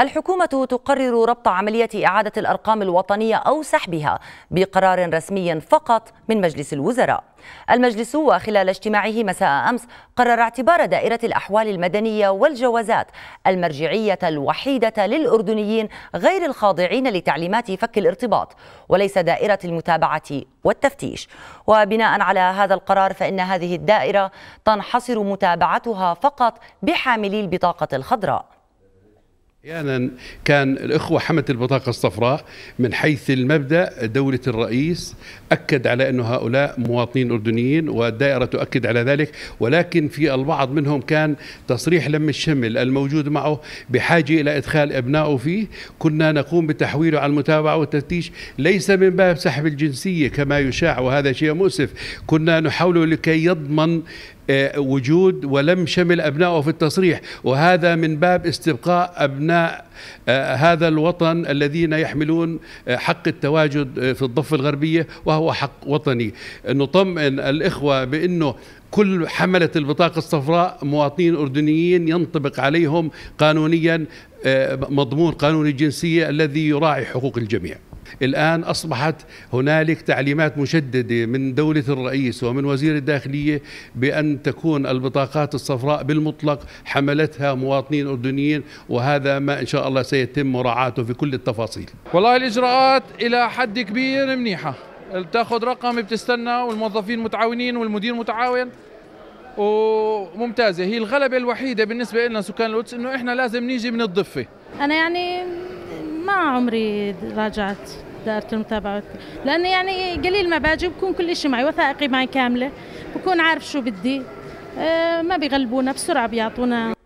الحكومة تقرر ربط عملية إعادة الأرقام الوطنية أو سحبها بقرار رسمي فقط من مجلس الوزراء المجلس وخلال اجتماعه مساء أمس قرر اعتبار دائرة الأحوال المدنية والجوازات المرجعية الوحيدة للأردنيين غير الخاضعين لتعليمات فك الارتباط وليس دائرة المتابعة والتفتيش وبناء على هذا القرار فإن هذه الدائرة تنحصر متابعتها فقط بحاملي البطاقة الخضراء احيانا كان الاخوه حمت البطاقه الصفراء من حيث المبدا دوله الرئيس اكد على انه هؤلاء مواطنين اردنيين والدائره تؤكد على ذلك ولكن في البعض منهم كان تصريح لم الشمل الموجود معه بحاجه الى ادخال ابنائه فيه كنا نقوم بتحويله على المتابعه والتفتيش ليس من باب سحب الجنسيه كما يشاع وهذا شيء مؤسف كنا نحاول لكي يضمن وجود ولم شمل أبنائه في التصريح وهذا من باب استبقاء أبناء آه، هذا الوطن الذين يحملون آه، حق التواجد آه، في الضفة الغربية وهو حق وطني نطمئن الإخوة بأنه كل حملة البطاقة الصفراء مواطنين أردنيين ينطبق عليهم قانونيا مضمون قانون الجنسية الذي يراعي حقوق الجميع الآن أصبحت هنالك تعليمات مشددة من دولة الرئيس ومن وزير الداخلية بأن تكون البطاقات الصفراء بالمطلق حملتها مواطنين أردنيين وهذا ما إن شاء الله سيتم مراعاته في كل التفاصيل والله الإجراءات إلى حد كبير منيحة بتاخذ رقم بتستنى والموظفين متعاونين والمدير متعاون وممتازه هي الغلبه الوحيده بالنسبه لنا سكان القدس انه احنا لازم نيجي من الضفه انا يعني ما عمري راجعت دائرة المتابعة لأنه يعني قليل ما باجي بكون كل شيء معي وثائقي معي كاملة بكون عارف شو بدي أه، ما بيغلبونا بسرعة بيعطونا